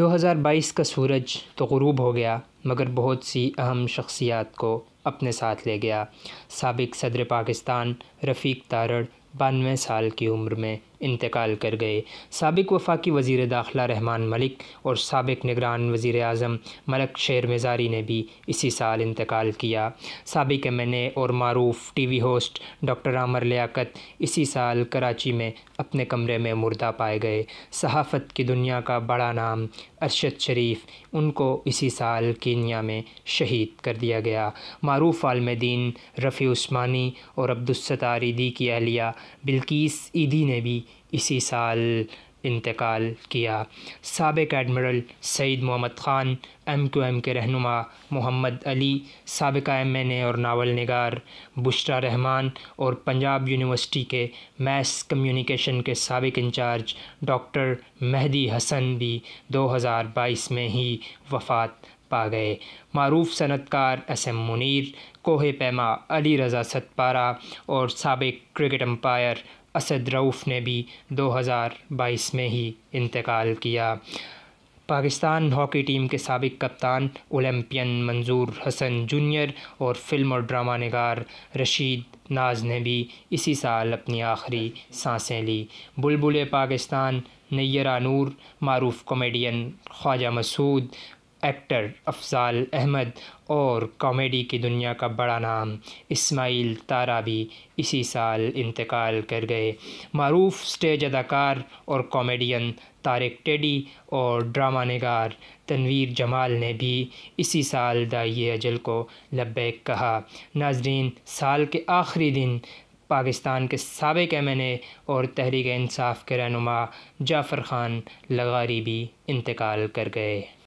2022 का सूरज तो गुरूब हो गया मगर बहुत सी अहम शख्सियात को अपने साथ ले गया सबक सदर पाकिस्तान रफ़ीक तारड़ बानवे साल की उम्र में इंतकाल कर गए सबक वफाकी वज़ी दाखिला रहमान मलिक और सबक निगरान वज़ी अजम मलक शेर मज़ारी ने भी इसी साल इंतकाल किया सबक एम एन ए और मरूफ T V host doctor Amir Liaquat इसी साल कराची में अपने कमरे में मुर्दा पाए गए सहाफ़त की दुनिया का बड़ा नाम अरशद शरीफ उनको इसी साल कीनिया में शहीद कर दिया गया मरूफ आलमदीन रफ़ी उस्मानी और अब्दुलसतार की अहलिया बिल्किस ईदी ने भी इसी साल इंतकाल किया सबक admiral Saeed Mohammad Khan M Q M के रहनुमा मोहम्मद अली सबक एम एन ए और नावल नगार बुशरा रहमान और पंजाब यूनिवर्सिटी के मैथ्स कम्यूनिकेशन के सबक इंचार्ज डॉक्टर मेहदी हसन भी दो हज़ार बाईस में ही वफ़ात पा गए मरूफ सनतकार एस एम मुनीर कोह पैमा अली रज़ा सतपारा और सबक क्रिकेट अम्पायर असद रऊफ़ ने भी 2022 में ही इंतकाल किया पाकिस्तान हॉकी टीम के सबक कप्तान ओलंपियन मंजूर हसन जूनियर और फिल्म और ड्रामा नगार रशीद नाज ने भी इसी साल अपनी आखिरी सांसें ली बुलबुल पाकिस्तान नैरा नूर मरूफ कॉमेडियन ख्वाजा मसूद एक्टर अफजाल अहमद और कॉमेडी की दुनिया का बड़ा नाम इस्माइल तारा भी इसी साल इंतकाल कर गए मरूफ स्टेज अदाकार और कॉमेडियन तारक टेडी और ड्रामा नगार तनवीर जमाल ने भी इसी साल दाइ अजल को लबैक कहा नाजरीन साल के आखिरी दिन पाकिस्तान के सबक एम एन ए और तहरीक इंसाफ के रहनुमा जाफ़र ख़ान लगारी भी इंतकाल कर गए